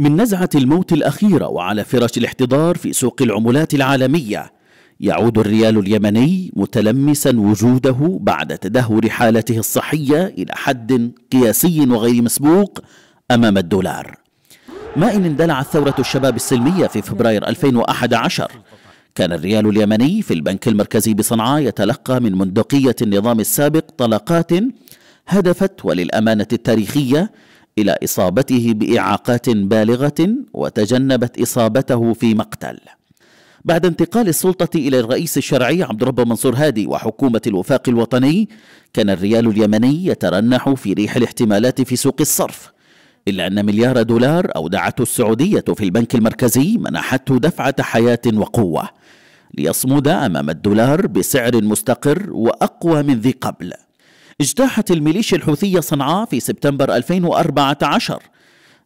من نزعة الموت الأخيرة وعلى فراش الاحتضار في سوق العملات العالمية يعود الريال اليمني متلمسا وجوده بعد تدهور حالته الصحية إلى حد قياسي وغير مسبوق أمام الدولار ما إن اندلعت ثورة الشباب السلمية في فبراير 2011 كان الريال اليمني في البنك المركزي بصنعاء يتلقى من بندقية النظام السابق طلقات هدفت وللأمانة التاريخية إلى إصابته بإعاقات بالغة وتجنبت إصابته في مقتل بعد انتقال السلطة إلى الرئيس الشرعي عبد الرب منصور هادي وحكومة الوفاق الوطني كان الريال اليمني يترنح في ريح الاحتمالات في سوق الصرف إلا أن مليار دولار أودعته السعودية في البنك المركزي منحته دفعة حياة وقوة ليصمد أمام الدولار بسعر مستقر وأقوى من ذي قبل اجتاحت الميليشيا الحوثية صنعاء في سبتمبر 2014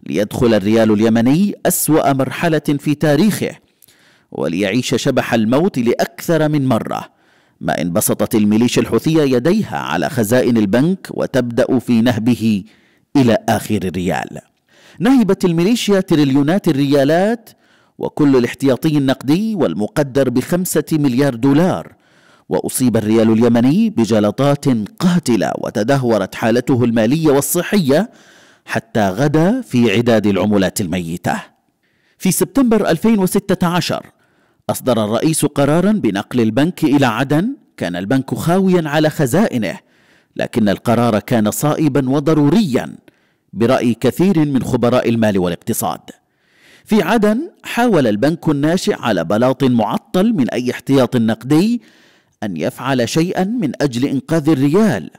ليدخل الريال اليمني أسوأ مرحلة في تاريخه وليعيش شبح الموت لأكثر من مرة ما إن بسطت الميليشيا الحوثية يديها على خزائن البنك وتبدأ في نهبه إلى آخر الريال نهبت الميليشيا تريليونات الريالات وكل الاحتياطي النقدي والمقدر بخمسة مليار دولار واصيب الريال اليمني بجلطات قاتله وتدهورت حالته الماليه والصحيه حتى غدا في عداد العملات الميته في سبتمبر 2016 اصدر الرئيس قرارا بنقل البنك الى عدن كان البنك خاويا على خزائنه لكن القرار كان صائبا وضروريا براي كثير من خبراء المال والاقتصاد في عدن حاول البنك الناشئ على بلاط معطل من اي احتياط نقدي أن يفعل شيئا من أجل إنقاذ الريال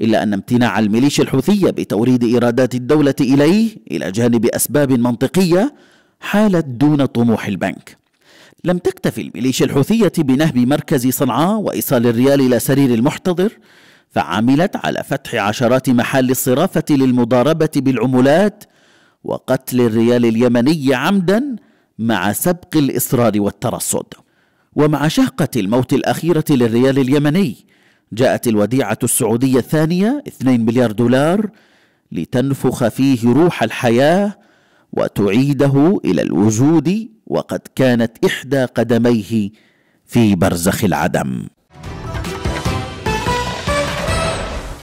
إلا أن امتناع الميليشيا الحوثية بتوريد إيرادات الدولة إليه إلى جانب أسباب منطقية حالت دون طموح البنك لم تكتف الميليشيا الحوثية بنهب مركز صنعاء وإيصال الريال إلى سرير المحتضر فعملت على فتح عشرات محال الصرافة للمضاربة بالعملات وقتل الريال اليمني عمدا مع سبق الإصرار والترصد ومع شهقة الموت الأخيرة للريال اليمني جاءت الوديعة السعودية الثانية 2 مليار دولار لتنفخ فيه روح الحياة وتعيده إلى الوجود وقد كانت إحدى قدميه في برزخ العدم